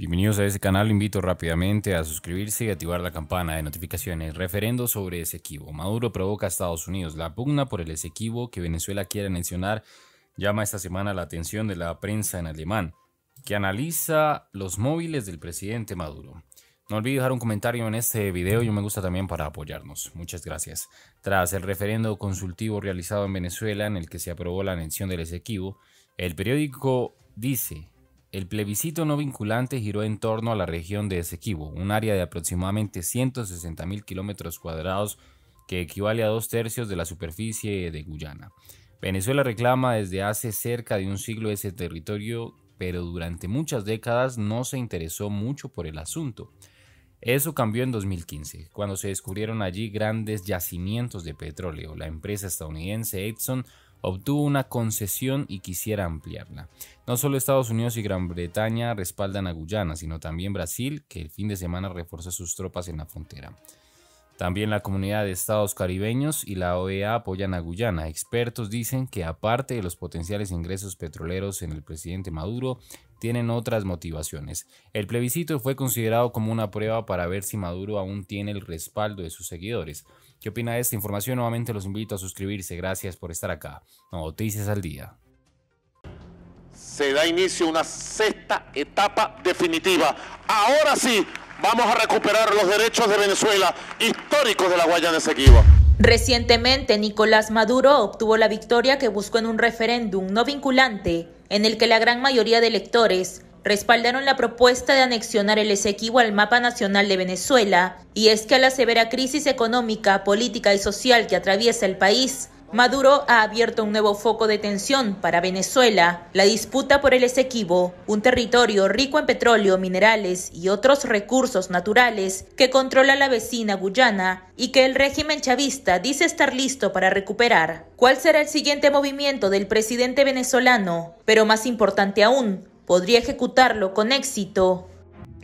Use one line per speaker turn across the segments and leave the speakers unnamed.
Bienvenidos a este canal, invito rápidamente a suscribirse y activar la campana de notificaciones. Referendo sobre Esequibo. Maduro provoca a Estados Unidos. La pugna por el Esequibo que Venezuela quiere mencionar llama esta semana la atención de la prensa en alemán, que analiza los móviles del presidente Maduro. No olvides dejar un comentario en este video y un me gusta también para apoyarnos. Muchas gracias. Tras el referendo consultivo realizado en Venezuela en el que se aprobó la mención del Esequibo, el periódico dice el plebiscito no vinculante giró en torno a la región de Esequibo, un área de aproximadamente 160.000 kilómetros cuadrados que equivale a dos tercios de la superficie de Guyana. Venezuela reclama desde hace cerca de un siglo ese territorio, pero durante muchas décadas no se interesó mucho por el asunto. Eso cambió en 2015, cuando se descubrieron allí grandes yacimientos de petróleo. La empresa estadounidense Edson obtuvo una concesión y quisiera ampliarla. No solo Estados Unidos y Gran Bretaña respaldan a Guyana, sino también Brasil, que el fin de semana reforzó sus tropas en la frontera. También la comunidad de estados caribeños y la OEA apoyan a Guyana. Expertos dicen que aparte de los potenciales ingresos petroleros en el presidente Maduro, tienen otras motivaciones. El plebiscito fue considerado como una prueba para ver si Maduro aún tiene el respaldo de sus seguidores. ¿Qué opina de esta información? Nuevamente los invito a suscribirse. Gracias por estar acá. Noticias al día. Se da inicio una sexta etapa definitiva. Ahora sí, vamos a recuperar los derechos de Venezuela, históricos de la Guayana Esequiba.
Recientemente, Nicolás Maduro obtuvo la victoria que buscó en un referéndum no vinculante, en el que la gran mayoría de electores respaldaron la propuesta de anexionar el Esequibo al mapa nacional de Venezuela, y es que a la severa crisis económica, política y social que atraviesa el país, Maduro ha abierto un nuevo foco de tensión para Venezuela, la disputa por el Esequibo, un territorio rico en petróleo, minerales y otros recursos naturales que controla la vecina Guyana y que el régimen chavista dice estar listo para recuperar. ¿Cuál será el siguiente movimiento del presidente venezolano? Pero más importante aún, podría ejecutarlo con éxito.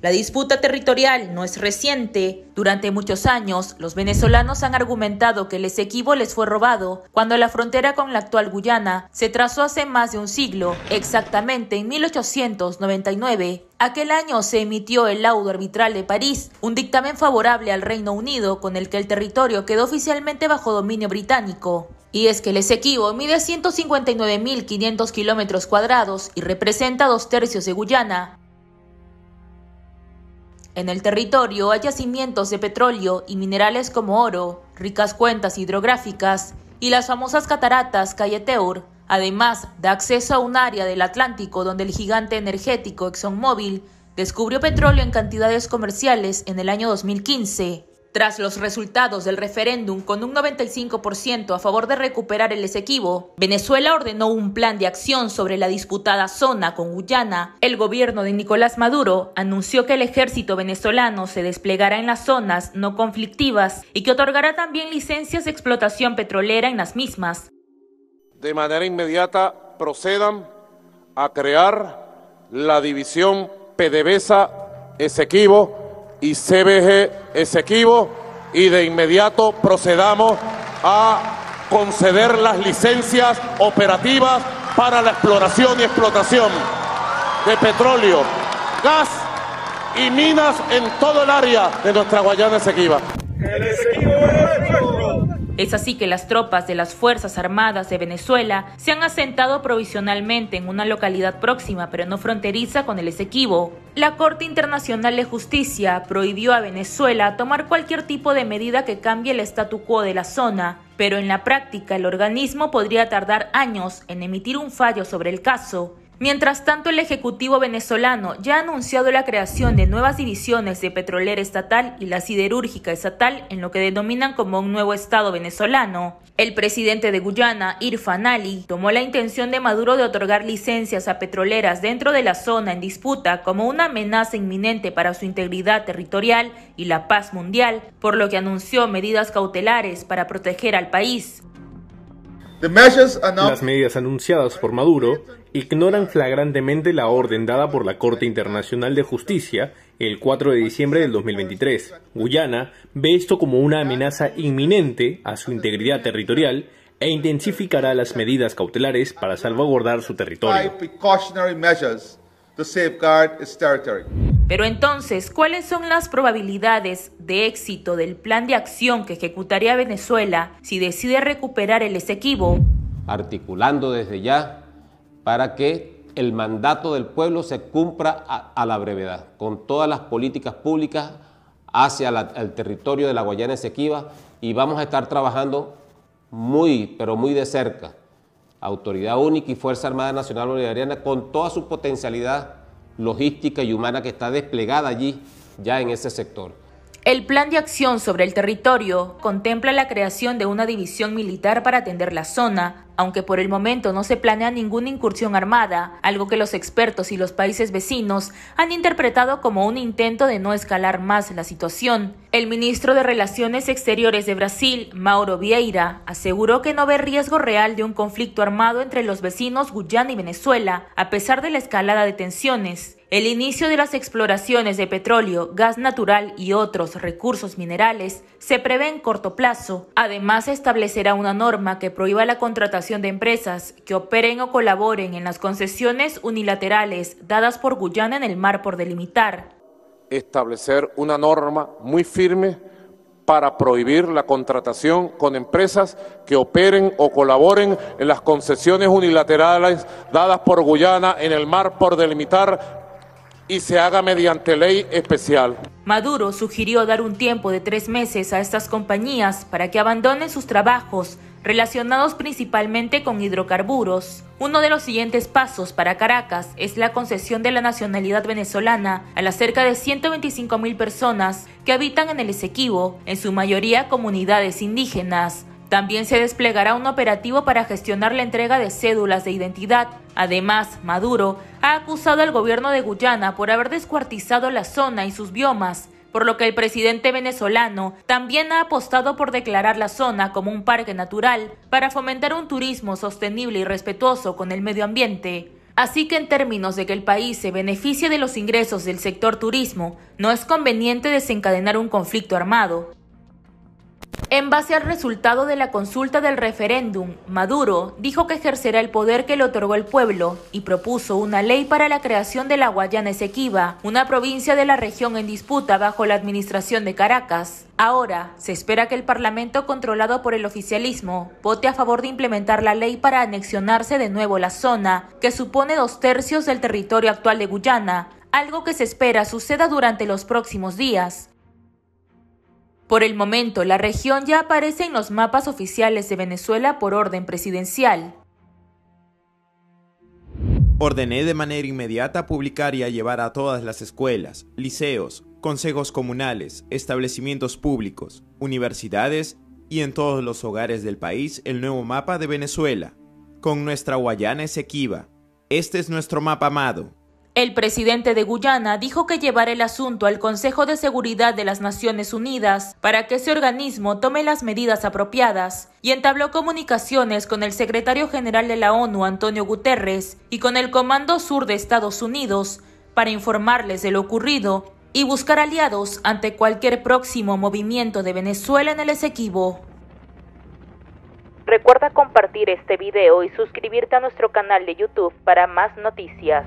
La disputa territorial no es reciente. Durante muchos años, los venezolanos han argumentado que el Esequibo les fue robado cuando la frontera con la actual Guyana se trazó hace más de un siglo, exactamente en 1899. Aquel año se emitió el laudo arbitral de París, un dictamen favorable al Reino Unido con el que el territorio quedó oficialmente bajo dominio británico. Y es que el Esequibo mide 159.500 kilómetros cuadrados y representa dos tercios de Guyana. En el territorio hay yacimientos de petróleo y minerales como oro, ricas cuentas hidrográficas y las famosas cataratas Cayeteur, Además, da acceso a un área del Atlántico donde el gigante energético ExxonMobil descubrió petróleo en cantidades comerciales en el año 2015. Tras los resultados del referéndum con un 95% a favor de recuperar el Esequibo, Venezuela ordenó un plan de acción sobre la disputada zona con Guyana. El gobierno de Nicolás Maduro anunció que el ejército venezolano se desplegará en las zonas no conflictivas y que otorgará también licencias de explotación petrolera en las mismas.
De manera inmediata procedan a crear la división PDVSA Esequibo y CBG Esequibo y de inmediato procedamos a conceder las licencias operativas para la exploración y explotación de petróleo, gas y minas en todo el área de nuestra Guayana Esequiba.
Es así que las tropas de las Fuerzas Armadas de Venezuela se han asentado provisionalmente en una localidad próxima pero no fronteriza con el Esequibo. La Corte Internacional de Justicia prohibió a Venezuela tomar cualquier tipo de medida que cambie el statu quo de la zona, pero en la práctica el organismo podría tardar años en emitir un fallo sobre el caso, Mientras tanto, el Ejecutivo venezolano ya ha anunciado la creación de nuevas divisiones de petrolera estatal y la siderúrgica estatal en lo que denominan como un nuevo Estado venezolano. El presidente de Guyana, Irfan Ali, tomó la intención de Maduro de otorgar licencias a petroleras dentro de la zona en disputa como una amenaza inminente para su integridad territorial y la paz mundial, por lo que anunció medidas cautelares para proteger al país. Las medidas
anunciadas por Maduro ignoran flagrantemente la orden dada por la Corte Internacional de Justicia el 4 de diciembre del 2023. Guyana ve esto como una amenaza inminente a su integridad territorial e intensificará las medidas cautelares para salvaguardar su territorio.
Pero entonces, ¿cuáles son las probabilidades de éxito del plan de acción que ejecutaría Venezuela si decide recuperar el Esequibo?
Articulando desde ya para que el mandato del pueblo se cumpla a, la brevedad, con todas las políticas públicas hacia el territorio de la Guayana Esequiba y vamos a estar trabajando muy, pero muy de cerca, Autoridad Única y Fuerza Armada Nacional Bolivariana, con toda su potencialidad logística y humana que está desplegada allí, ya en ese sector.
El plan de acción sobre el territorio contempla la creación de una división militar para atender la zona, aunque por el momento no se planea ninguna incursión armada, algo que los expertos y los países vecinos han interpretado como un intento de no escalar más la situación. El ministro de Relaciones Exteriores de Brasil, Mauro Vieira, aseguró que no ve riesgo real de un conflicto armado entre los vecinos Guyana y Venezuela, a pesar de la escalada de tensiones. El inicio de las exploraciones de petróleo, gas natural y otros recursos minerales se prevé en corto plazo. Además, establecerá una norma que prohíba la contratación de empresas que operen o colaboren en las concesiones unilaterales dadas por Guyana en el mar por delimitar.
Establecer una norma muy firme para prohibir la contratación con empresas que operen o colaboren en las concesiones unilaterales dadas por Guyana en el mar por delimitar y se haga mediante ley especial.
Maduro sugirió dar un tiempo de tres meses a estas compañías para que abandonen sus trabajos relacionados principalmente con hidrocarburos. Uno de los siguientes pasos para Caracas es la concesión de la nacionalidad venezolana a las cerca de 125.000 personas que habitan en el Esequibo, en su mayoría comunidades indígenas. También se desplegará un operativo para gestionar la entrega de cédulas de identidad. Además, Maduro ha acusado al gobierno de Guyana por haber descuartizado la zona y sus biomas, por lo que el presidente venezolano también ha apostado por declarar la zona como un parque natural para fomentar un turismo sostenible y respetuoso con el medio ambiente. Así que en términos de que el país se beneficie de los ingresos del sector turismo, no es conveniente desencadenar un conflicto armado, en base al resultado de la consulta del referéndum, Maduro dijo que ejercerá el poder que le otorgó el pueblo y propuso una ley para la creación de la Guayana Esequiba, una provincia de la región en disputa bajo la administración de Caracas. Ahora, se espera que el Parlamento controlado por el oficialismo vote a favor de implementar la ley para anexionarse de nuevo la zona, que supone dos tercios del territorio actual de Guyana, algo que se espera suceda durante los próximos días. Por el momento, la región ya aparece en los mapas oficiales de Venezuela por orden presidencial.
Ordené de manera inmediata publicar y a llevar a todas las escuelas, liceos, consejos comunales, establecimientos públicos, universidades y en todos los hogares del país el nuevo mapa de Venezuela, con nuestra Guayana Esequiba. Este es nuestro mapa amado.
El presidente de Guyana dijo que llevará el asunto al Consejo de Seguridad de las Naciones Unidas para que ese organismo tome las medidas apropiadas y entabló comunicaciones con el secretario general de la ONU, Antonio Guterres, y con el Comando Sur de Estados Unidos para informarles de lo ocurrido y buscar aliados ante cualquier próximo movimiento de Venezuela en el Esequibo. Recuerda compartir este video y suscribirte a nuestro canal de YouTube para más noticias.